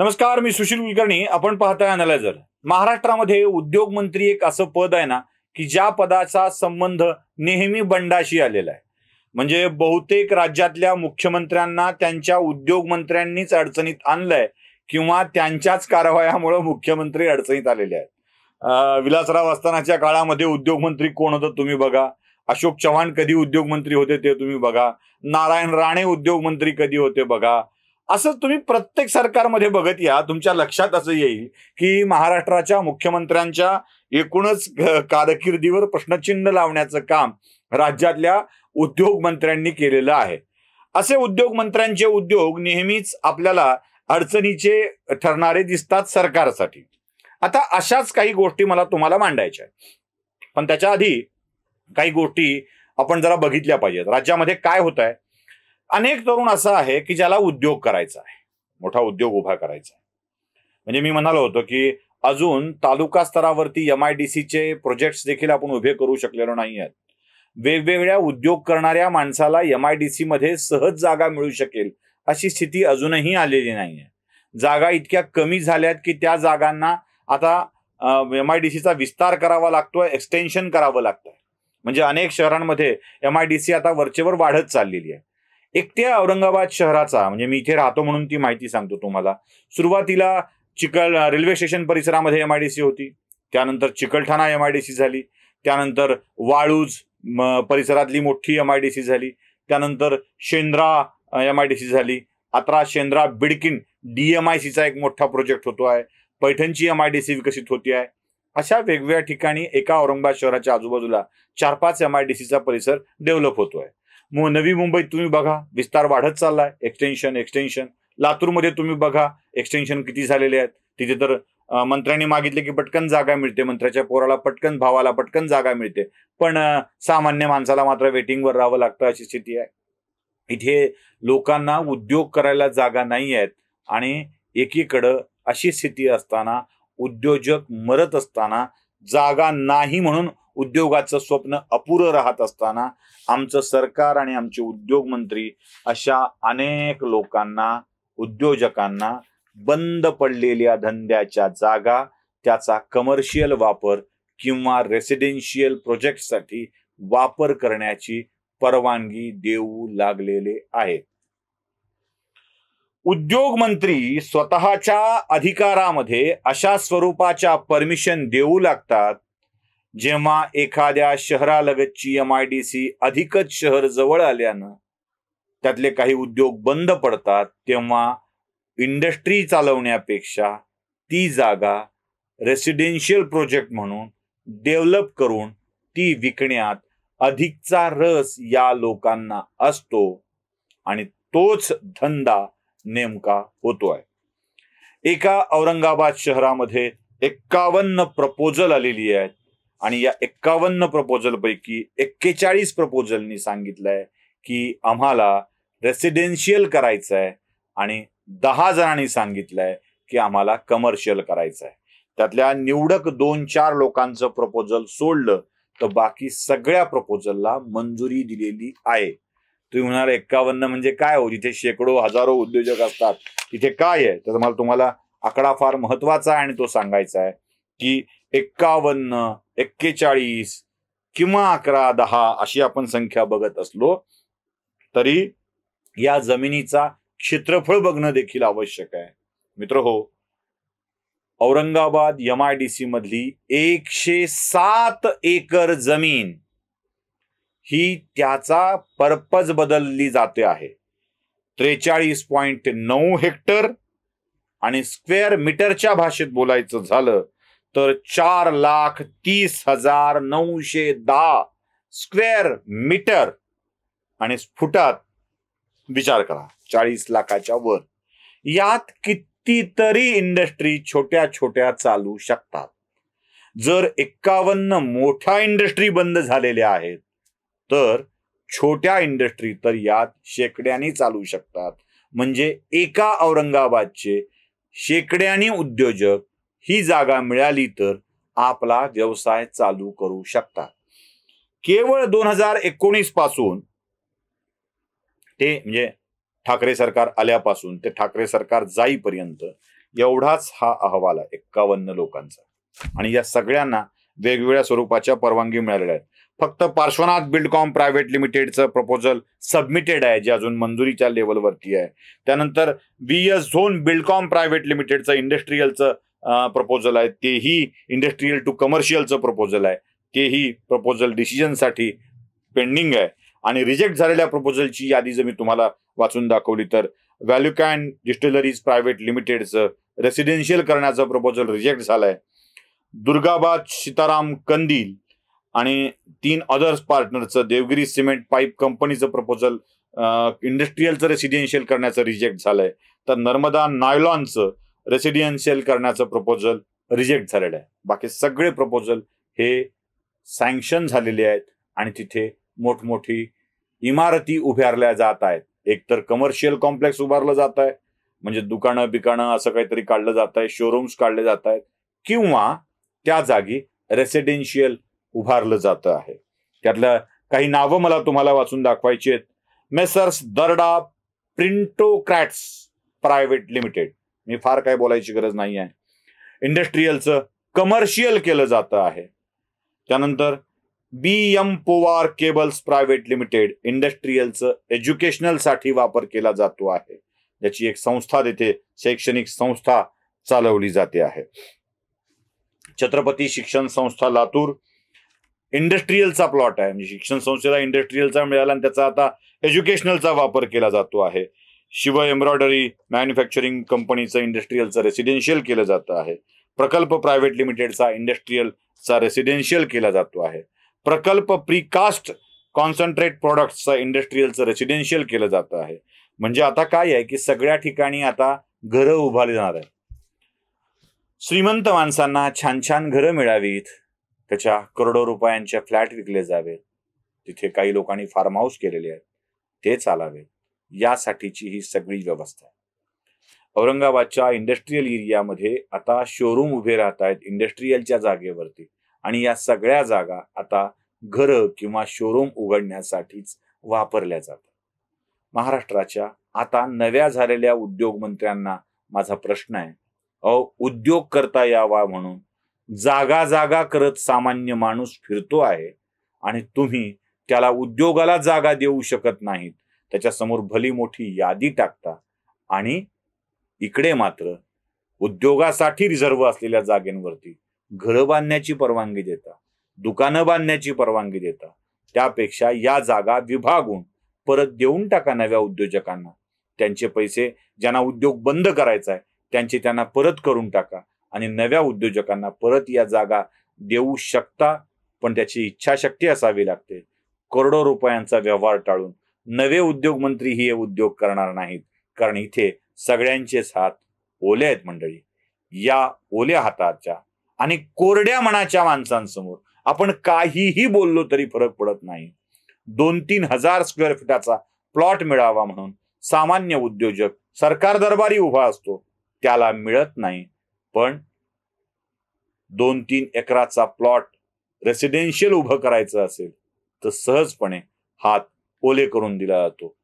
नमस्कार मी सुशील कुलकर्णी आपण पाहताय अनालायझर महाराष्ट्रामध्ये उद्योग मंत्री एक असं पद आहे ना की ज्या पदाचा संबंध नेहमी बंडाशी आलेला आहे म्हणजे बहुतेक राज्यातल्या मुख्यमंत्र्यांना त्यांच्या उद्योग मंत्र्यांनीच अडचणीत आणलंय किंवा त्यांच्याच कारवायामुळे मुख्यमंत्री अडचणीत आलेले आहेत विलासराव असतानाच्या काळामध्ये उद्योगमंत्री कोण होतं तुम्ही बघा अशोक चव्हाण कधी उद्योगमंत्री होते ते तुम्ही बघा नारायण राणे उद्योगमंत्री कधी होते बघा असं तुम्ही प्रत्येक सरकारमध्ये बघत या तुमच्या लक्षात असं येईल की महाराष्ट्राच्या मुख्यमंत्र्यांच्या एकूणच कारकिर्दीवर प्रश्नचिन्ह लावण्याचं काम राज्यातल्या उद्योग मंत्र्यांनी केलेलं आहे असे उद्योग मंत्र्यांचे उद्योग नेहमीच आपल्याला अडचणीचे ठरणारे दिसतात सरकारसाठी आता अशाच काही गोष्टी मला तुम्हाला मांडायच्या पण त्याच्या आधी काही गोष्टी आपण जरा बघितल्या पाहिजेत राज्यामध्ये काय होत आहे अनेक तरुण असा आहे की ज्याला उद्योग करायचा आहे मोठा उद्योग उभा करायचा आहे म्हणजे मी म्हणालो होतो की अजून तालुका स्तरावरती एम आय डी सीचे प्रोजेक्ट्स देखील आपण उभे करू शकलेलो नाही आहेत वेगवेगळ्या उद्योग करणाऱ्या माणसाला एम आय डी सीमध्ये सहज जागा मिळू शकेल अशी स्थिती अजूनही आलेली नाही आहे जागा इतक्या कमी झाल्यात की त्या जागांना आता एम आय डी सीचा विस्तार करावा लागतोय एक्सटेन्शन करावं लागतंय म्हणजे अनेक शहरांमध्ये एम आय डी सी आता वरचेवर वाढत चाललेली आहे एकट्या औरंगाबाद शहराचा म्हणजे मी इथे राहतो म्हणून ती माहिती सांगतो तुम्हाला सुरुवातीला चिकल रेल्वे स्टेशन परिसरामध्ये एम आय डी सी होती त्यानंतर Chikalthana M I D C झाली त्यानंतर वाळूज परिसरातली मोठी एम आय डी सी झाली त्यानंतर Shendra M I D C झाली आता Shendra Bidkin D M I सीचा एक मोठा प्रोजेक्ट होतो आहे पैठणची एम आय डी सी विकसित होती आहे अशा वेगवेगळ्या ठिकाणी एका औरंगाबाद शहराच्या आजूबाजूला चार पाच एम आय डी सीचा परिसर डेव्हलप होतो आहे नवी मुंबईत तुम्ही बघा विस्तार वाढत चाललाय एक्सटेन्शन एक्सटेन्शन लातूरमध्ये तुम्ही बघा एक्सटेन्शन किती झालेले आहेत तिथे तर मंत्र्यांनी मागितले की पटकन जागा मिळते मंत्र्याच्या पोराला पटकन भावाला पटकन जागा मिळते पण सामान्य माणसाला मात्र वेटिंगवर राहावं लागतं अशी स्थिती आहे इथे लोकांना उद्योग करायला जागा नाही आहेत आणि एकीकडं अशी स्थिती असताना उद्योजक मरत असताना जागा नाही म्हणून उद्योगाचं स्वप्न अपुरं राहत असताना आमचं सरकार आणि आमचे उद्योग मंत्री अशा अनेक लोकांना उद्योजकांना बंद पडलेल्या धंद्याच्या जागा त्याचा कमर्शियल वापर किंवा रेसिडेन्शियल प्रोजेक्टसाठी वापर करण्याची परवानगी देऊ लागलेले आहेत उद्योग मंत्री स्वतःच्या अधिकारामध्ये अशा स्वरूपाच्या परमिशन देऊ लागतात जेव्हा एखाद्या शहरालगतची एम आय डी सी अधिकच शहर जवळ आल्यानं त्यातले काही उद्योग बंद पडतात तेव्हा इंडस्ट्री चालवण्यापेक्षा ती जागा रेसिडेन्शियल प्रोजेक्ट म्हणून डेव्हलप करून ती विकण्यात अधिकचा रस या लोकांना असतो आणि तोच धंदा नेमका होतोय एका औरंगाबाद शहरामध्ये एक्कावन्न प्रपोजल आलेली आहेत आणि या एक्कावन्न प्रपोजलपैकी एक्केचाळीस प्रपोजलनी सांगितलंय की आम्हाला रेसिडेन्शियल करायचं आहे आणि दहा जणांनी सांगितलंय की आम्हाला कमर्शियल करायचं आहे त्यातल्या निवडक दोन चार लोकांचं प्रपोजल सोडलं तर बाकी सगळ्या प्रपोजलला मंजुरी दिलेली आहे तुम्ही म्हणाल एक्कावन्न म्हणजे काय हो जिथे शेकडो हजारो उद्योजक असतात तिथे काय आहे तर मला तुम्हाला आकडा फार महत्वाचा आहे आणि तो सांगायचा आहे की एक्कावन्न एक्केचाळीस किंवा अकरा दहा अशी आपण संख्या बघत असलो तरी या जमिनीचा क्षेत्रफळ बघणं देखील आवश्यक आहे मित्र हो Aurangabad M I D C मधली एकशे सात एकर जमीन ही त्याचा पर्पज बदलली जाते आहे त्रेचाळीस पॉइंट नऊ हेक्टर आणि स्क्वेअर मीटरच्या भाषेत बोलायचं झालं तर चार लाख तीस हजार नऊशे दहा स्क्वेअर मीटर आणि फुटात विचार करा चाळीस लाखाच्या वर यात कितीतरी इंडस्ट्री छोट्या छोट्या चालू शकतात जर एक्कावन्न मोठ्या इंडस्ट्री बंद झालेल्या आहेत तर छोट्या इंडस्ट्री तर यात शेकड्यानी चालू शकतात म्हणजे एका औरंगाबादचे शेकड्यानी उद्योजक ही जागा मिळाली तर आपला व्यवसाय चालू करू शकता केवळ दोन हजार एकोणीस पासून ते म्हणजे ठाकरे सरकार आल्यापासून ते ठाकरे सरकार जाईपर्यंत एवढाच हा अहवाल आहे एक्कावन्न लोकांचा आणि या सगळ्यांना वेगवेगळ्या स्वरूपाच्या परवानगी मिळालेल्या आहेत फक्त पार्श्वनाथ बिल्डकॉम प्रायव्हेट लिमिटेडचं प्रपोजल सबमिटेड आहे जे अजून मंजुरीच्या लेवलवरती आहे त्यानंतर B S zone Buildcom private लिमिटेडचं इंडस्ट्रीयलचं प्रपोजल आहे तेही इंडस्ट्रीयल टू कमर्शियलचं प्रपोजल आहे तेही प्रपोजल डिसिजनसाठी पेंडिंग आहे आणि रिजेक्ट झालेल्या प्रपोजलची यादी जर मी तुम्हाला वाचून दाखवली तर व्हॅल्युकॅन डिस्टिलरीज प्रायव्हेट लिमिटेडचं रेसिडेन्शियल करण्याचं प्रपोजल रिजेक्ट झालंय दुर्गाबाद सीताराम कंदील आणि तीन अदर्स पार्टनरचं देवगिरी सिमेंट पाईप कंपनीचं प्रपोजल इंडस्ट्रीयलचं रेसिडेन्शियल करण्याचं रिजेक्ट झालंय तर नर्मदा नायलॉनचं रेसिडेन्शियल करण्याचं प्रपोजल रिजेक्ट झालेलं आहे बाकी सगळे प्रपोजल हे सँक्शन झालेले आहेत आणि तिथे मोठमोठी इमारती उभारल्या जात आहेत एकतर कमर्शियल कॉम्प्लेक्स उभारलं जात आहे म्हणजे दुकानं बिकाणं असं काहीतरी काढलं जात आहे शोरूम्स काढले जात आहेत किंवा त्या जागी रेसिडेन्शियल उभारलं जातं आहे त्यातल्या काही नावं मला तुम्हाला वाचून दाखवायची आहेत Messrs Darda Printocrats private limited मी फार काय बोलायची गरज नाही आहे इंडस्ट्रीयलचं कमर्शियल केलं जात आहे त्यानंतर B M Powar cables private limited इंडस्ट्रीयलचं एज्युकेशनलसाठी वापर केला जातो आहे ज्याची एक संस्था तिथे शैक्षणिक संस्था चालवली जाते आहे छत्रपती शिक्षण संस्था लातूर इंडस्ट्रीयलचा प्लॉट आहे म्हणजे शिक्षण संस्थेला इंडस्ट्रीयलचा मिळाला आणि त्याचा आता एज्युकेशनलचा वापर केला जातो आहे शिव एम्ब्रॉयडरी मॅन्युफॅक्चरिंग कंपनीचं इंडस्ट्रीयलचं रेसिडेन्शियल केलं जातं आहे प्रकल्प प्रायव्हेट लिमिटेडचा इंडस्ट्रीयलचा रेसिडेन्शियल केला जातो आहे प्रकल्प प्रीकास्ट कॉन्सन्ट्रेट प्रॉडक्टचा इंडस्ट्रीयलचं रेसिडेन्शियल केलं जातं आहे म्हणजे आता काय आहे की सगळ्या ठिकाणी आता घरं उभारली जाणार आहे श्रीमंत माणसांना छान छान घरं मिळावीत त्याच्या करोडो रुपयांच्या फ्लॅट विकले जावेत तिथे काही लोकांनी फार्म हाऊस केलेले आहेत ते चालावेत यासाठीची ही सगळी व्यवस्था आहे औरंगाबादच्या इंडस्ट्रीयल एरियामध्ये आता शोरूम उभे राहत आहेत इंडस्ट्रीयलच्या जागेवरती आणि या सगळ्या जागा आता घरं किंवा शोरूम उघडण्यासाठीच वापरल्या जातात महाराष्ट्राच्या आता नव्या झालेल्या उद्योगमंत्र्यांना माझा प्रश्न आहे अ उद्योग करता यावा म्हणून जागा जागा करत सामान्य माणूस फिरतो आहे आणि तुम्ही त्याला उद्योगाला जागा देऊ शकत नाहीत त्याच्यासमोर भली मोठी यादी टाकता आणि इकडे मात्र उद्योगासाठी रिझर्व असलेल्या जागेंवरती घरं बांधण्याची परवानगी देता दुकानं बांधण्याची परवानगी देता त्यापेक्षा या जागा विभागून परत देऊन टाका नव्या उद्योजकांना त्यांचे पैसे ज्यांना उद्योग बंद करायचा आहे त्यांचे त्यांना परत करून टाका आणि नव्या उद्योजकांना परत या जागा देऊ शकता पण त्याची इच्छाशक्ती असावी लागते करोडो रुपयांचा व्यवहार टाळून नवे उद्योग मंत्री ही उद्योग करणार नाहीत कारण इथे सगळ्यांचेच हात ओले आहेत मंडळी या ओल्या हाताच्या आणि कोरड्या मनाच्या माणसांसमोर आपण काहीही बोललो तरी फरक पडत नाही दोन तीन हजार स्क्वेअर फिटाचा प्लॉट मिळावा म्हणून सामान्य उद्योजक सरकार दरबारी उभा असतो त्याला मिळत नाही पण दोन तीन एकराचा प्लॉट रेसिडेन्शियल उभं करायचं असेल तर सहजपणे हात ओले करून दिला जातो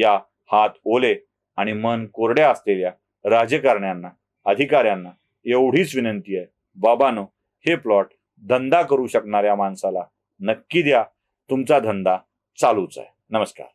या हात ओले आणि मन कोरड्या असलेल्या राजकारण्यांना अधिकाऱ्यांना एवढीच विनंती आहे बाबानो हे प्लॉट धंदा करू शकणाऱ्या माणसाला नक्की द्या तुमचा धंदा चालूच आहे नमस्कार